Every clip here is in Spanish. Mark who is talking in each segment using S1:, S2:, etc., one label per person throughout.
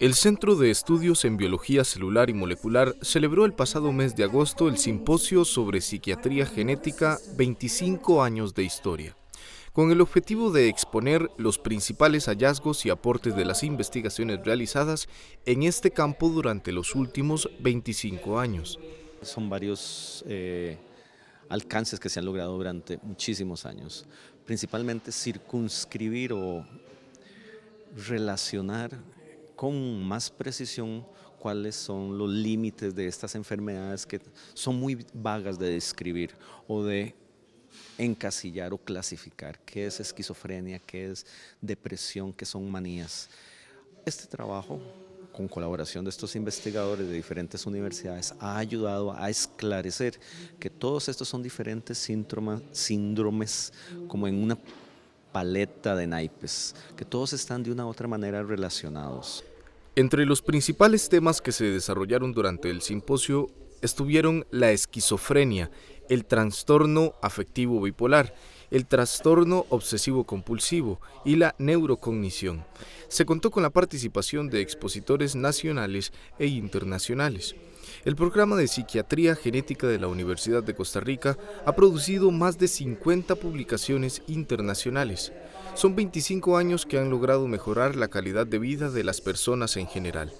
S1: El Centro de Estudios en Biología Celular y Molecular celebró el pasado mes de agosto el simposio sobre psiquiatría genética 25 años de historia, con el objetivo de exponer los principales hallazgos y aportes de las investigaciones realizadas en este campo durante los últimos 25 años.
S2: Son varios eh, alcances que se han logrado durante muchísimos años, principalmente circunscribir o relacionar con más precisión cuáles son los límites de estas enfermedades que son muy vagas de describir o de encasillar o clasificar qué es esquizofrenia, qué es depresión, qué son manías. Este trabajo, con colaboración de estos investigadores de diferentes universidades, ha ayudado a esclarecer que todos estos son diferentes síntomas, síndromes como en una paleta de naipes, que todos están de una u otra manera
S1: relacionados. Entre los principales temas que se desarrollaron durante el simposio estuvieron la esquizofrenia, el trastorno afectivo bipolar, el trastorno obsesivo compulsivo y la neurocognición. Se contó con la participación de expositores nacionales e internacionales. El programa de psiquiatría genética de la Universidad de Costa Rica ha producido más de 50 publicaciones internacionales. Son 25 años que han logrado mejorar la calidad de vida de las personas en general,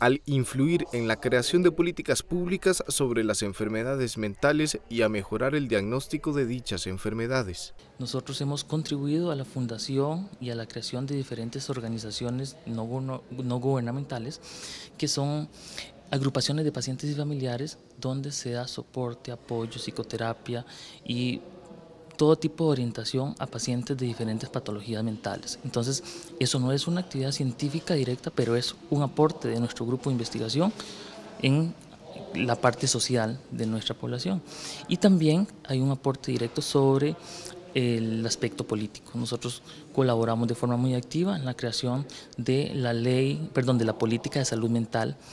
S1: al influir en la creación de políticas públicas sobre las enfermedades mentales y a mejorar el diagnóstico de dichas enfermedades.
S3: Nosotros hemos contribuido a la fundación y a la creación de diferentes organizaciones no, no, no gubernamentales que son agrupaciones de pacientes y familiares donde se da soporte, apoyo, psicoterapia y todo tipo de orientación a pacientes de diferentes patologías mentales. Entonces, eso no es una actividad científica directa, pero es un aporte de nuestro grupo de investigación en la parte social de nuestra población. Y también hay un aporte directo sobre el aspecto político. Nosotros colaboramos de forma muy activa en la creación de la ley, perdón, de la política de salud mental